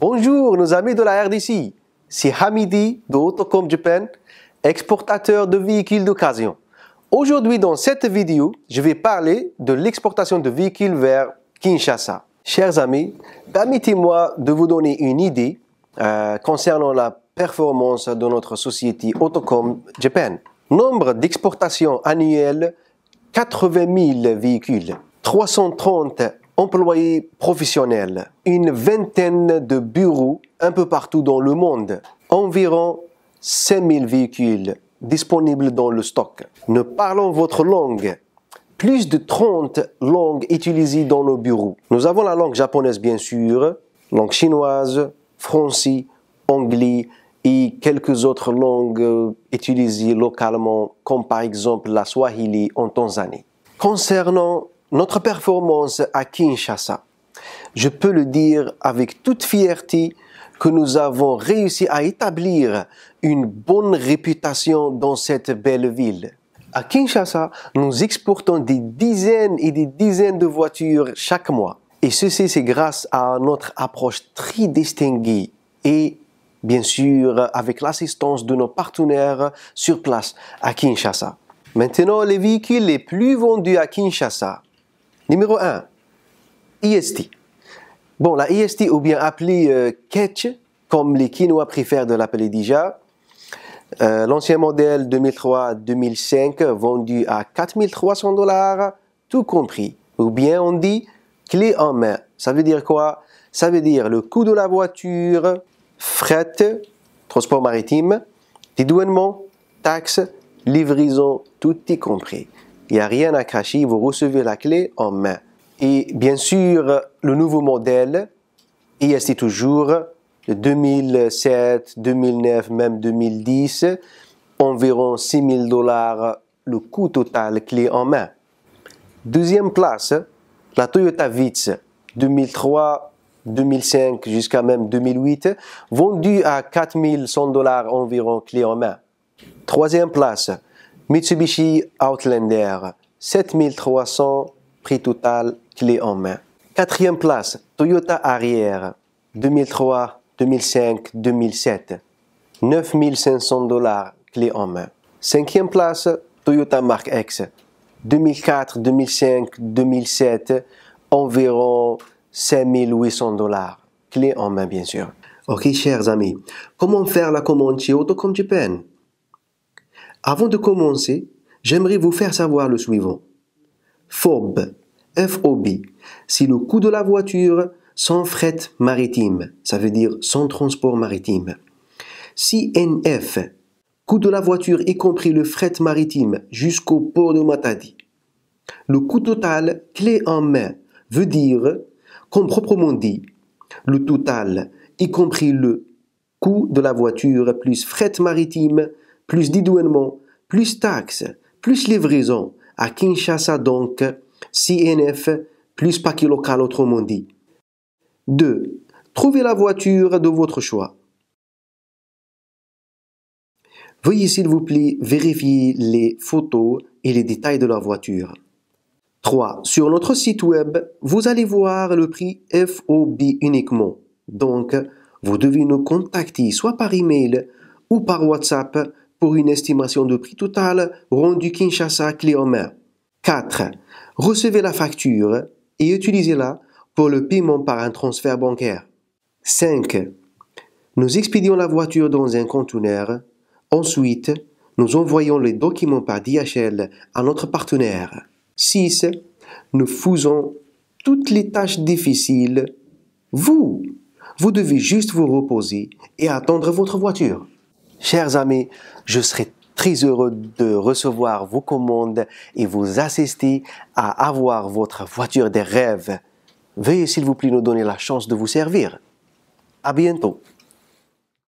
Bonjour nos amis de la RDC, c'est Hamidi de Autocom Japan, exportateur de véhicules d'occasion. Aujourd'hui dans cette vidéo, je vais parler de l'exportation de véhicules vers Kinshasa. Chers amis, permettez-moi de vous donner une idée euh, concernant la performance de notre société Autocom Japan. Nombre d'exportations annuelles 80 000 véhicules, 330 employés professionnels, une vingtaine de bureaux un peu partout dans le monde, environ 5000 véhicules disponibles dans le stock. Ne parlons votre langue. Plus de 30 langues utilisées dans nos bureaux. Nous avons la langue japonaise bien sûr, langue chinoise, français, anglais et quelques autres langues utilisées localement comme par exemple la swahili en Tanzanie. Concernant notre performance à Kinshasa, je peux le dire avec toute fierté que nous avons réussi à établir une bonne réputation dans cette belle ville. À Kinshasa, nous exportons des dizaines et des dizaines de voitures chaque mois. Et ceci, c'est grâce à notre approche très distinguée et bien sûr avec l'assistance de nos partenaires sur place à Kinshasa. Maintenant, les véhicules les plus vendus à Kinshasa Numéro 1, IST. Bon, la IST ou bien appelée euh, Ketch, comme les Quinois préfèrent de l'appeler déjà. Euh, l'ancien modèle 2003-2005 vendu à 4300 dollars, tout compris. Ou bien on dit clé en main. Ça veut dire quoi Ça veut dire le coût de la voiture, fret, transport maritime, dédouanement, taxes, livraison, tout y compris. Il n'y a rien à cacher, vous recevez la clé en main. Et bien sûr, le nouveau modèle, est toujours, 2007, 2009, même 2010, environ 6000 dollars le coût total clé en main. Deuxième place, la Toyota Vitz 2003, 2005 jusqu'à même 2008, vendue à 100 dollars environ clé en main. Troisième place, Mitsubishi Outlander, 7300, prix total, clé en main. Quatrième place, Toyota Arrière, 2003, 2005, 2007, 9500 dollars, clé en main. Cinquième place, Toyota Mark X, 2004, 2005, 2007, environ 5800 dollars, clé en main bien sûr. Ok chers amis, comment faire la commande chez Japan avant de commencer, j'aimerais vous faire savoir le suivant. FOB, FOB, c'est le coût de la voiture sans fret maritime, ça veut dire sans transport maritime. CNF, coût de la voiture y compris le fret maritime jusqu'au port de Matadi. Le coût total clé en main veut dire, comme proprement dit, le total y compris le coût de la voiture plus fret maritime plus dédouanement, plus taxes, plus livraison à Kinshasa donc, CNF, plus paquet local autrement dit. 2. Trouvez la voiture de votre choix. Veuillez s'il vous plaît vérifier les photos et les détails de la voiture. 3. Sur notre site web, vous allez voir le prix FOB uniquement. Donc, vous devez nous contacter soit par email ou par WhatsApp pour une estimation de prix total rendu Kinshasa clé en main. 4. Recevez la facture et utilisez-la pour le paiement par un transfert bancaire. 5. Nous expédions la voiture dans un conteneur. Ensuite, nous envoyons les documents par DHL à notre partenaire. 6. Nous faisons toutes les tâches difficiles. Vous, vous devez juste vous reposer et attendre votre voiture. Chers amis, je serai très heureux de recevoir vos commandes et vous assister à avoir votre voiture des rêves. Veuillez s'il vous plaît nous donner la chance de vous servir. À bientôt.